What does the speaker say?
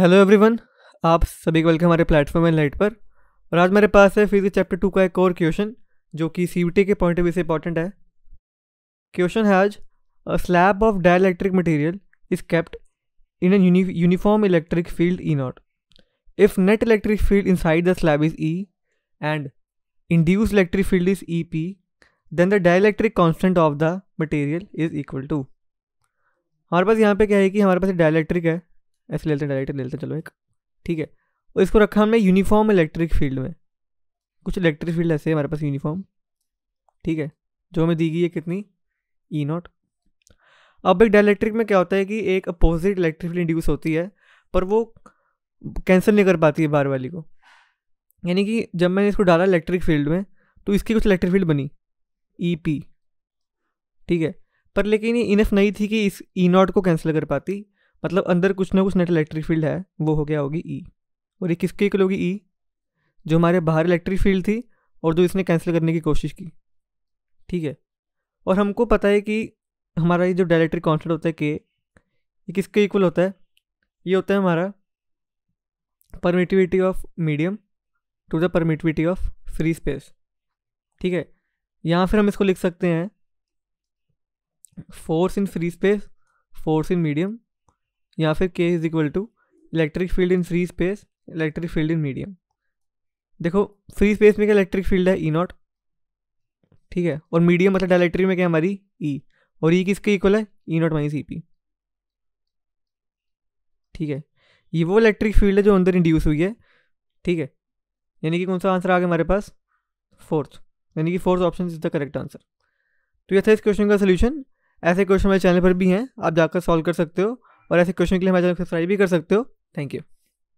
Hello everyone आप सभी को वेलकम हमारे प्लेटफॉर्म एंड लाइट पर और आज मेरे पास है फिजिक्स चैप्टर टू का एक और क्वेश्चन जो कि सी के पॉइंट ऑफ व्यू से इंपॉर्टेंट है क्वेश्चन है आज slab of dielectric material is kept in an uniform electric field E not if net electric field inside the slab is E and induce electric field is E P then the dielectric constant of the material is equal to हमारे पास यहाँ पे क्या है कि हमारे पास dielectric है ऐसे ले लेते हैं डायरेक्ट ले लेते हैं चलो एक ठीक है और इसको रखा हमने यूनिफॉर्म इलेक्ट्रिक फील्ड में कुछ इलेक्ट्रिक फील्ड ऐसे है हमारे पास यूनिफॉर्म ठीक है जो हमें दी गई है कितनी ई e नॉट अब एक डायलैक्ट्रिक में क्या होता है कि एक अपोजिट इलेक्ट्रिक फील्ड इंड्यूस होती है पर वो कैंसिल नहीं कर पाती है बार वाली को यानी कि जब मैंने इसको डाला इलेक्ट्रिक फील्ड में तो इसकी कुछ इलेक्ट्रिक फील्ड बनी ई e पी ठीक है पर लेकिन ये इनफ नहीं थी कि इस ई e नॉट को कैंसिल कर पाती मतलब अंदर कुछ ना कुछ नेट इलेक्ट्रिक फील्ड है वो हो गया होगी ई e। और ये किसके इक्वल होगी ई e? जो हमारे बाहर इलेक्ट्रिक फील्ड थी और जो इसने कैंसिल करने की कोशिश की ठीक है और हमको पता है कि हमारा ये जो डायलेक्ट्रिक कॉन्स्टेंट होता है के ये किसके इक्वल होता है ये होता है हमारा permittivity of medium to the permittivity of free space ठीक है यहाँ फिर हम इसको लिख सकते हैं force in free space force in medium या फिर K is equal to electric field in free space electric field in medium देखो फ्री स्पेस में क्या इलेक्ट्रिक फील्ड है ई e नॉट ठीक है और मीडियम मतलब डायलेक्ट्रिक में क्या हमारी ई e. और ई e किसके इक्वल है E not minus E P ठीक है ये वो इलेक्ट्रिक फील्ड है जो अंदर इंड्यूस हुई है ठीक है यानी कि कौन सा आंसर आ गया हमारे पास फोर्थ यानी कि fourth option is the correct answer तो यह था इस क्वेश्चन का सोल्यूशन ऐसे क्वेश्चन हमारे चैनल पर भी हैं आप जाकर सॉल्व कर सकते हो और ऐसे क्वेश्चन के लिए हमारे चैनल सब्सक्राइब भी कर सकते हो थैंक यू